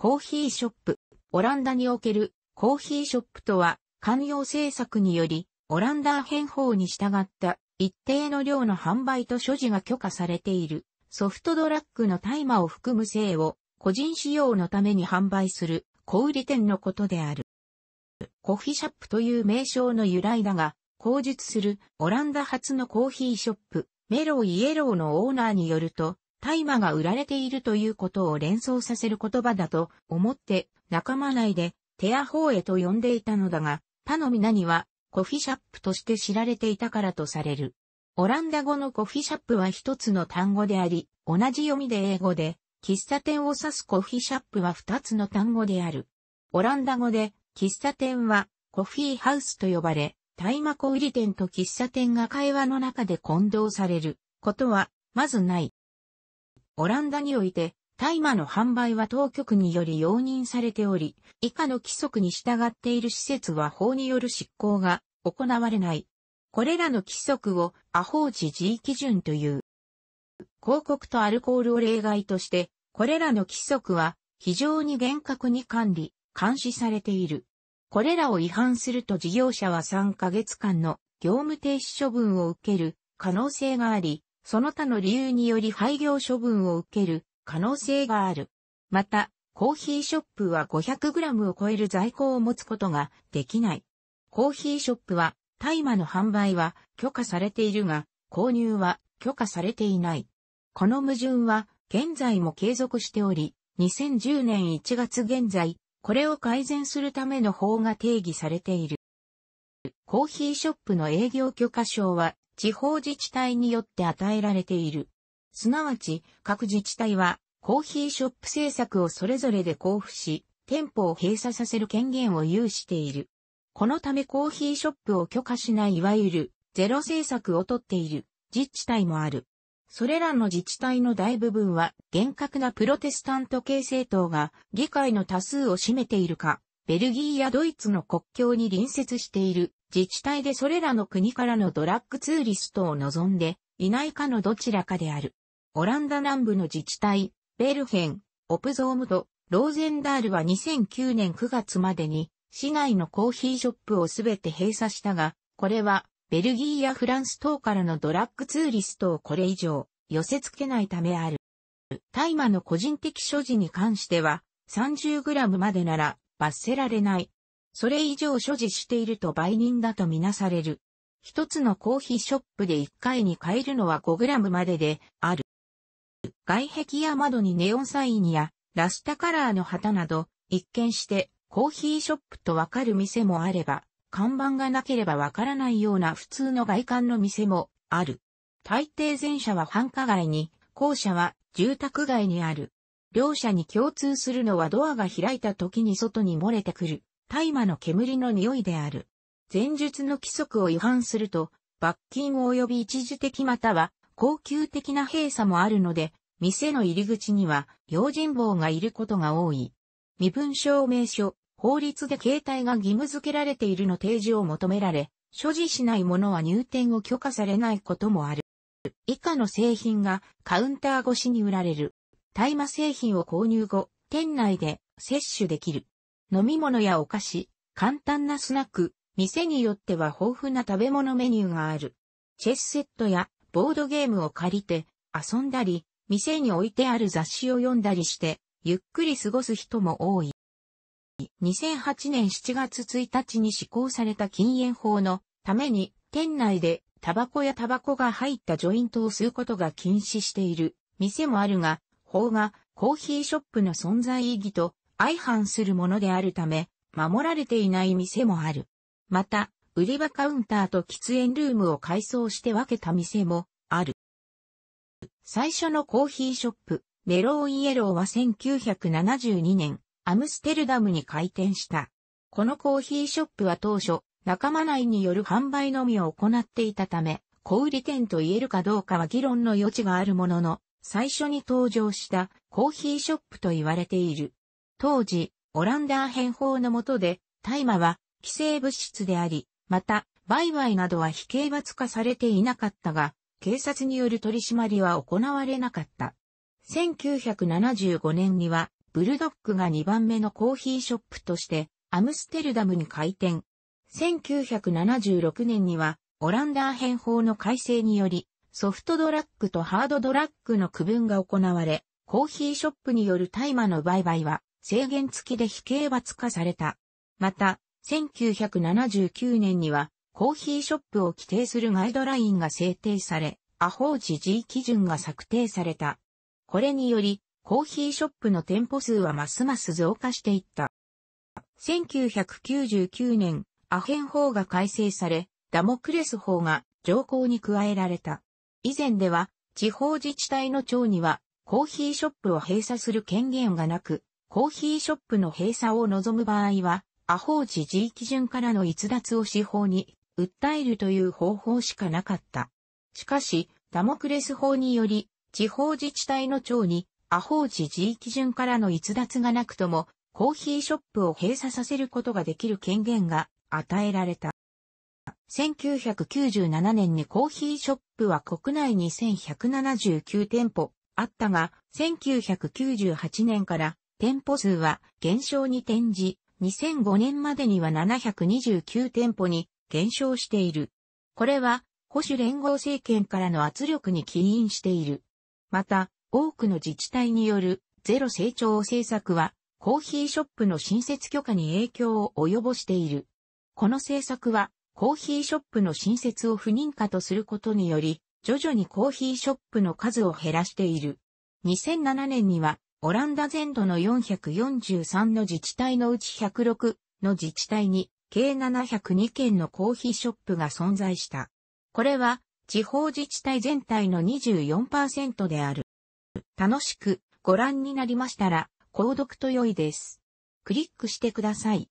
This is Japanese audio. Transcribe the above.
コーヒーショップ。オランダにおけるコーヒーショップとは、官用政策により、オランダ変法に従った一定の量の販売と所持が許可されているソフトドラッグの大麻を含む性を個人使用のために販売する小売店のことである。コーヒーショップという名称の由来だが、口述するオランダ発のコーヒーショップ、メロイエローのオーナーによると、大麻が売られているということを連想させる言葉だと思って仲間内でテアホーエと呼んでいたのだが、他の皆にはコフィシャップとして知られていたからとされる。オランダ語のコフィシャップは一つの単語であり、同じ読みで英語で、喫茶店を指すコフィシャップは二つの単語である。オランダ語で、喫茶店はコフィーハウスと呼ばれ、大麻小売店と喫茶店が会話の中で混同されることは、まずない。オランダにおいて、大麻の販売は当局により容認されており、以下の規則に従っている施設は法による執行が行われない。これらの規則をアホーチ G 基準という。広告とアルコールを例外として、これらの規則は非常に厳格に管理、監視されている。これらを違反すると事業者は3ヶ月間の業務停止処分を受ける可能性があり、その他の理由により廃業処分を受ける可能性がある。また、コーヒーショップは 500g を超える在庫を持つことができない。コーヒーショップは大麻の販売は許可されているが、購入は許可されていない。この矛盾は現在も継続しており、2010年1月現在、これを改善するための法が定義されている。コーヒーショップの営業許可証は地方自治体によって与えられている。すなわち、各自治体はコーヒーショップ政策をそれぞれで交付し、店舗を閉鎖させる権限を有している。このためコーヒーショップを許可しないいわゆるゼロ政策をとっている自治体もある。それらの自治体の大部分は厳格なプロテスタント系政党が議会の多数を占めているか、ベルギーやドイツの国境に隣接している自治体でそれらの国からのドラッグツーリストを望んでいないかのどちらかである。オランダ南部の自治体、ベルヘン、オプゾームとローゼンダールは2009年9月までに市内のコーヒーショップをすべて閉鎖したが、これはベルギーやフランス等からのドラッグツーリストをこれ以上寄せ付けないためある。大麻の個人的所持に関しては 30g までなら罰せられないそれ以上所持していると売人だとみなされる。一つのコーヒーショップで1回に買えるのは 5g までである。外壁や窓にネオンサインやラスタカラーの旗など、一見してコーヒーショップとわかる店もあれば、看板がなければわからないような普通の外観の店もある。大抵前者は繁華街に、後者は住宅街にある。両者に共通するのはドアが開いた時に外に漏れてくる大麻の煙の匂いである。前述の規則を違反すると、罰金及び一時的または恒久的な閉鎖もあるので、店の入り口には用心棒がいることが多い。身分証明書、法律で携帯が義務付けられているの提示を求められ、所持しないものは入店を許可されないこともある。以下の製品がカウンター越しに売られる。大麻製品を購入後、店内で摂取できる。飲み物やお菓子、簡単なスナック、店によっては豊富な食べ物メニューがある。チェスセットやボードゲームを借りて遊んだり、店に置いてある雑誌を読んだりして、ゆっくり過ごす人も多い。2008年7月1日に施行された禁煙法のために、店内でタバコやタバコが入ったジョイントを吸うことが禁止している店もあるが、法がコーヒーショップの存在意義と相反するものであるため、守られていない店もある。また、売り場カウンターと喫煙ルームを改装して分けた店もある。最初のコーヒーショップ、メローイエローは1972年、アムステルダムに開店した。このコーヒーショップは当初、仲間内による販売のみを行っていたため、小売店と言えるかどうかは議論の余地があるものの、最初に登場したコーヒーショップと言われている。当時、オランダー変法の下で、大麻は規制物質であり、また、売買などは非刑罰化されていなかったが、警察による取り締まりは行われなかった。1975年には、ブルドックが2番目のコーヒーショップとして、アムステルダムに開店。1976年には、オランダー変法の改正により、ソフトドラッグとハードドラッグの区分が行われ、コーヒーショップによる大麻の売買は、制限付きで非刑罰化された。また、1979年には、コーヒーショップを規定するガイドラインが制定され、アホー時 G 基準が策定された。これにより、コーヒーショップの店舗数はますます増加していった。1999年、アヘン法が改正され、ダモクレス法が条項に加えられた。以前では、地方自治体の長には、コーヒーショップを閉鎖する権限がなく、コーヒーショップの閉鎖を望む場合は、アホージ G 基準からの逸脱を司法に訴えるという方法しかなかった。しかし、ダモクレス法により、地方自治体の長に、アホージ G 基準からの逸脱がなくとも、コーヒーショップを閉鎖させることができる権限が与えられた。1997年にコーヒーショップは国内に1179店舗あったが、1998年から店舗数は減少に転じ、2005年までには729店舗に減少している。これは保守連合政権からの圧力に起因している。また、多くの自治体によるゼロ成長政策は、コーヒーショップの新設許可に影響を及ぼしている。この政策は、コーヒーショップの新設を不認可とすることにより、徐々にコーヒーショップの数を減らしている。2007年には、オランダ全土の443の自治体のうち106の自治体に、計702件のコーヒーショップが存在した。これは、地方自治体全体の24%である。楽しくご覧になりましたら、購読と良いです。クリックしてください。